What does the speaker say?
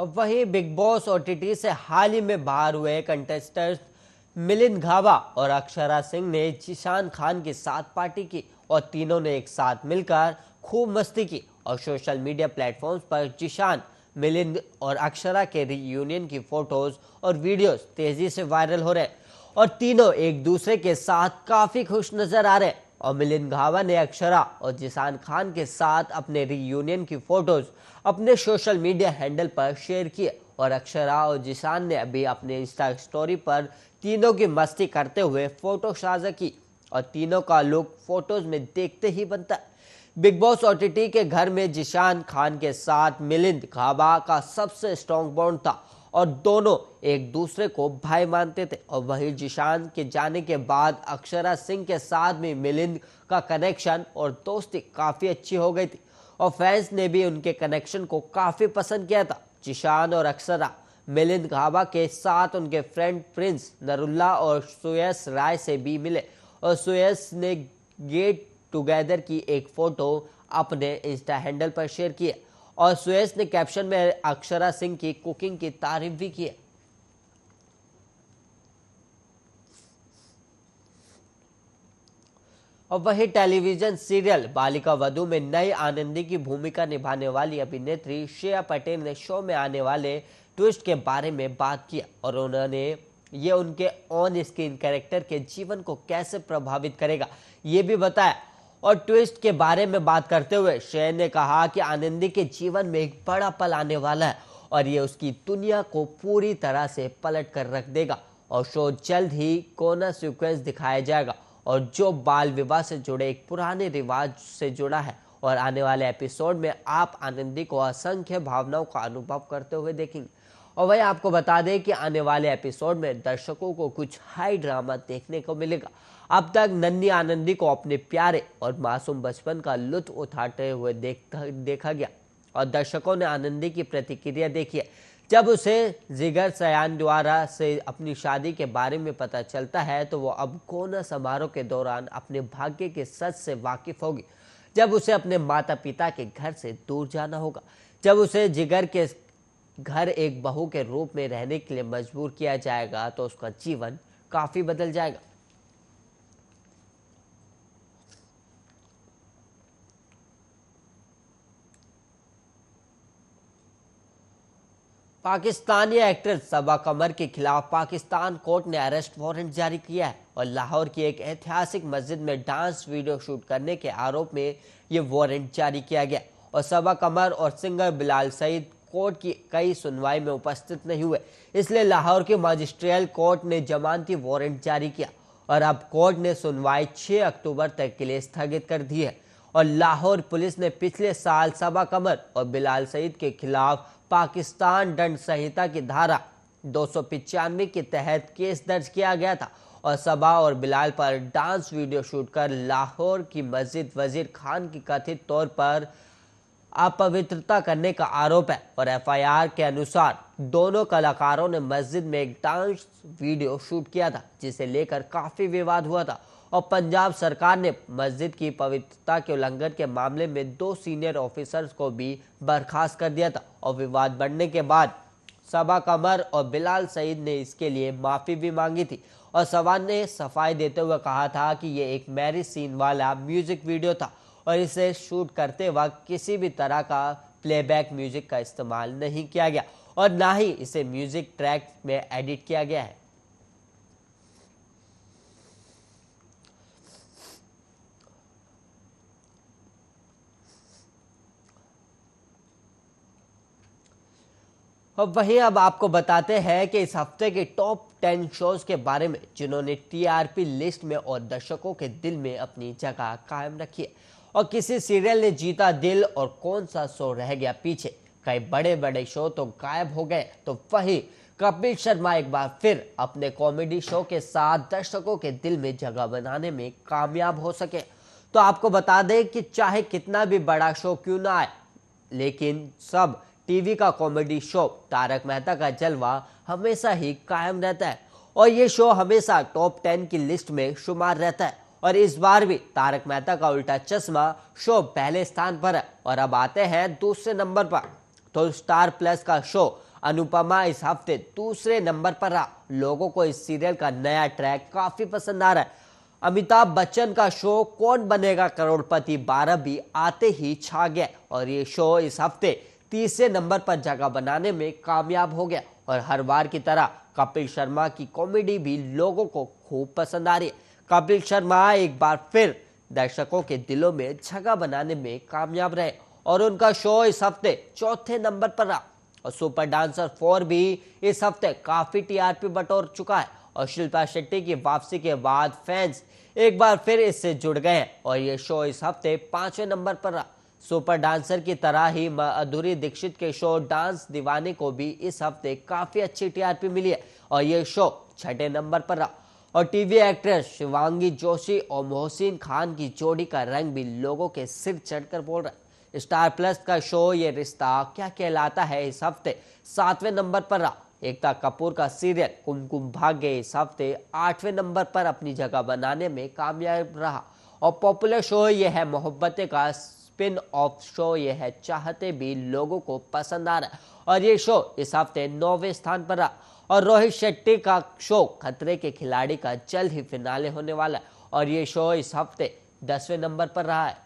वहीं big boss और T से हाल ही में बाहर हुए कंटेस्टर्स मिलिंद घावा और अक्षरा सिंह ने जिशान खान के साथ पार्टी की और तीनों ने एक साथ मिलकर खूब मस्ती की और सोशल मीडिया प्लेटफॉर्म्स पर जिशान मिलिंद और अक्षरा के रियूनियन की फोटोज और वीडियोस तेजी से वायरल हो रहे और तीनों एक दूसरे के साथ काफी खुश नजर आ रहे हैं और मिलिन घावा ने अक्षरा और जिसान खान के साथ अपने रीयूनियन की फोटोज अपने सोशल मीडिया हैंडल पर शेयर किए और अक्षरा और जिसान ने अभी अपने इंस्टा स्टोरी पर तीनों की मस्ती करते हुए फोटो साझा की और तीनों का लुक फोटोज में देखते ही बनता बिग बॉस ओ के घर में जिशान खान के साथ मिलिंद घाबा का सबसे स्ट्रॉन्ग बॉन्ड था और दोनों एक दूसरे को भाई मानते थे और वहीं जिशान के जाने के बाद अक्षरा सिंह के साथ भी मिलिंद का कनेक्शन और दोस्ती काफ़ी अच्छी हो गई थी और फैंस ने भी उनके कनेक्शन को काफ़ी पसंद किया था जिशान और अक्षरा मिलिंद घाबा के साथ उनके फ्रेंड प्रिंस नरुल्ला और सुयस राय से भी मिले और सुयस ने गेट टुगेदर की एक फ़ोटो अपने इंस्टा हैंडल पर शेयर किया और सुयस ने कैप्शन में अक्षरा सिंह की कुकिंग की तारीफ भी की और वही टेलीविजन सीरियल बालिका वधु में नई आनंदी की भूमिका निभाने वाली अभिनेत्री श्रेया पटेल ने शो में आने वाले ट्विस्ट के बारे में बात किया और उन्होंने ये उनके ऑन स्क्रीन कैरेक्टर के जीवन को कैसे प्रभावित करेगा ये भी बताया और ट्विस्ट के बारे में बात करते हुए शेन ने कहा कि आनंदी के जीवन में एक बड़ा पल आने वाला है और ये उसकी दुनिया को पूरी तरह से पलट कर रख देगा और शो जल्द ही कोना सीक्वेंस दिखाया जाएगा और जो बाल विवाह से जुड़े एक पुराने रिवाज से जुड़ा है और आने वाले एपिसोड में आप आनंदी को असंख्य भावनाओं का अनुभव करते हुए देखेंगे और वही आपको बता दें कि आने वाले एपिसोड में दर्शकों को कुछ हाई ड्रामा देखने को मिलेगा अब तक नन्नी आनंदी को अपने प्यारे और मासूम बचपन का लुत्फ उठाते हुए देखा गया और दर्शकों ने आनंदी की प्रतिक्रिया देखी है जब उसे जिगर सयान द्वारा से अपनी शादी के बारे में पता चलता है तो वो अब कोना समारोह के दौरान अपने भाग्य के सच से वाकिफ होगी जब उसे अपने माता पिता के घर से दूर जाना होगा जब उसे जिगर के घर एक बहू के रूप में रहने के लिए मजबूर किया जाएगा तो उसका जीवन काफी बदल जाएगा पाकिस्तानी एक्ट्रेस सबा कमर के खिलाफ पाकिस्तान कोर्ट ने अरेस्ट वारंट जारी किया है और लाहौर की एक ऐतिहासिक मस्जिद में डांस वीडियो शूट करने के आरोप में ये वारंट जारी किया गया और सबा कमर और सिंगर बिलाल सईद कोर्ट की कई सुनवाई में उपस्थित नहीं हुए इसलिए लाहौर के मजिस्ट्रियल कोर्ट ने जमानती वारंट जारी किया और अब कोर्ट ने सुनवाई 6 अक्टूबर तक के लिए स्थगित कर दी है और लाहौर पुलिस ने पिछले साल सबा कमर और बिलाल सईद के खिलाफ पाकिस्तान दंड संहिता की धारा दो के तहत केस दर्ज किया गया था और सबा और बिलाल पर डांस वीडियो शूट कर लाहौर की मस्जिद वजीर खान की कथित तौर पर अपवित्रता करने का आरोप है और एफआईआर के अनुसार दोनों कलाकारों ने मस्जिद में एक डांस वीडियो शूट किया था जिसे लेकर काफी विवाद हुआ था और पंजाब सरकार ने मस्जिद की पवित्रता के उल्लंघन के मामले में दो सीनियर ऑफिसर्स को भी बर्खास्त कर दिया था और विवाद बढ़ने के बाद सबा कमर और बिलाल सईद ने इसके लिए माफ़ी भी मांगी थी और सवान ने सफाई देते हुए कहा था कि ये एक मैरिज सीन वाला म्यूजिक वीडियो था और इसे शूट करते वक्त किसी भी तरह का प्लेबैक म्यूजिक का इस्तेमाल नहीं किया गया और ना ही इसे म्यूजिक ट्रैक में एडिट किया गया है और वहीं अब आपको बताते हैं कि इस हफ्ते के टॉप टेन शोज के बारे में जिन्होंने टीआरपी लिस्ट में और दर्शकों के दिल में अपनी जगह कायम रखी है और किसी सीरियल ने जीता दिल और कौन सा शो रह गया पीछे कई बड़े बड़े शो तो गायब हो गए तो वही कपिल शर्मा एक बार फिर अपने कॉमेडी शो के साथ दर्शकों के दिल में जगह बनाने में कामयाब हो सके तो आपको बता दें कि चाहे कितना भी बड़ा शो क्यों ना आए लेकिन सब टीवी का कॉमेडी शो तारक मेहता का जलवा हमेशा ही कायम रहता है और ये शो हमेशा टॉप टेन की लिस्ट में शुमार रहता है और इस बार भी तारक मेहता का उल्टा चश्मा शो पहले स्थान पर है और अब आते हैं दूसरे नंबर पर तो स्टार प्लस का शो अनुपमा इस हफ्ते दूसरे नंबर पर रहा लोगों को इस सीरियल का नया ट्रैक काफी पसंद आ रहा है अमिताभ बच्चन का शो कौन बनेगा करोड़पति बारह भी आते ही छा गया और ये शो इस हफ्ते तीसरे नंबर पर जगह बनाने में कामयाब हो गया और हर बार की तरह कपिल शर्मा की कॉमेडी भी लोगों को खूब पसंद आ रही है कपिल शर्मा एक बार फिर दर्शकों के दिलों में जगह बनाने में कामयाब रहे और उनका शो इस हफ्ते चौथे नंबर पर रहा और सुपर डांसर फोर भी इस हफ्ते काफी टीआरपी बटोर चुका है और शिल्पा शेट्टी की वापसी के बाद फैंस एक बार फिर इससे जुड़ गए हैं और ये शो इस हफ्ते पांचवें नंबर पर रहा सुपर डांसर की तरह ही माधुरी दीक्षित के शो डांस दीवाने को भी इस हफ्ते काफी अच्छी टीआरपी मिली है और ये शो छठे नंबर पर रहा और टीवी एक्ट्रेस शिवांगी जोशी और मोहसिन खान की जोड़ी का रंग भी लोगों के सिर चढ़कर बोल रहा है स्टार प्लस का शो ये रिश्ता क्या कहलाता है इस हफ्ते सातवें नंबर पर रहा एकता कपूर का सीरियल कुमकुम भाग्य इस हफ्ते आठवें नंबर पर अपनी जगह बनाने में कामयाब रहा और पॉपुलर शो यह है मोहब्बतें का स्पिन ऑफ शो यह है चाहते भी लोगों को पसंद आ रहा और ये शो इस हफ्ते नौवें स्थान पर रहा और रोहित शेट्टी का शो खतरे के खिलाड़ी का जल्द ही फिनाले होने वाला है और ये शो इस हफ्ते दसवें नंबर पर रहा है